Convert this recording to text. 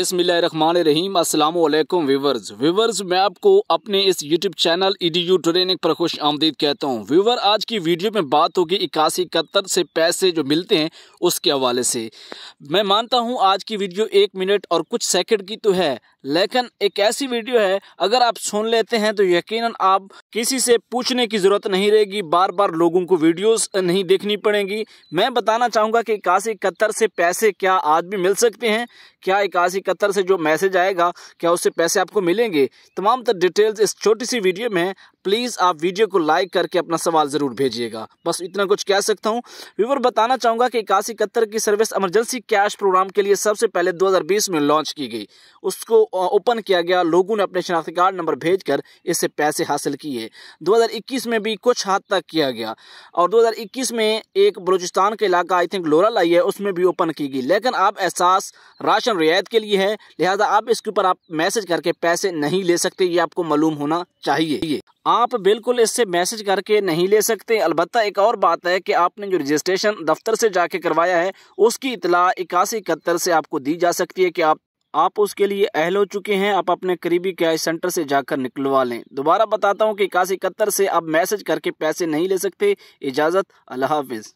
बसमीम अल्लाम viewers viewers मैं आपको अपने इस YouTube channel E D U training पर खुश आमदीद कहता हूँ व्यूवर आज की वीडियो में बात होगी इक्यासी इकहत्तर से पैसे जो मिलते हैं उसके हवाले से मैं मानता हूँ आज की वीडियो एक मिनट और कुछ सेकंड की तो है लेकिन एक ऐसी वीडियो है अगर आप सुन लेते हैं तो यकीनन आप किसी से पूछने की ज़रूरत नहीं रहेगी बार बार लोगों को वीडियोस नहीं देखनी पड़ेगी मैं बताना चाहूंगा कि इक्यासी इकहत्तर से पैसे क्या आज भी मिल सकते हैं क्या इक्यासी इकहत्तर से जो मैसेज आएगा क्या उससे पैसे आपको मिलेंगे तमाम तर डिटेल्स इस छोटी सी वीडियो में प्लीज़ आप वीडियो को लाइक करके अपना सवाल ज़रूर भेजिएगा बस इतना कुछ कह सकता हूँ व्यूवर बताना चाहूंगा कि इक्यासी इकहत्तर की सर्विस इमरजेंसी कैश प्रोग्राम के लिए सबसे पहले दो में लॉन्च की गई उसको ओपन किया गया लोगों ने अपने शनाख्ती कार्ड नंबर भेज कर इससे पैसे हासिल किए 2021 में भी कुछ हद तक किया गया और 2021 में एक बलूचिस्तान का इलाका आई थिंक लोरल आई है उसमें भी ओपन की गई लेकिन अब एहसास राशन रियायत के लिए है लिहाजा आप इसके ऊपर आप मैसेज करके पैसे नहीं ले सकते ये आपको मालूम होना चाहिए आप बिल्कुल इससे मैसेज करके नहीं ले सकते अलबत् एक और बात है कि आपने जो रजिस्ट्रेशन दफ्तर से जाके करवाया है उसकी इतला इक्यासी इकहत्तर से आपको दी जा सकती है कि आप आप उसके लिए अहल हो चुके हैं आप अपने करीबी के सेंटर से जाकर निकलवा लें दोबारा बताता हूँ कि काशी कत्तर से आप मैसेज करके पैसे नहीं ले सकते इजाज़त अल्लाह हाफिज़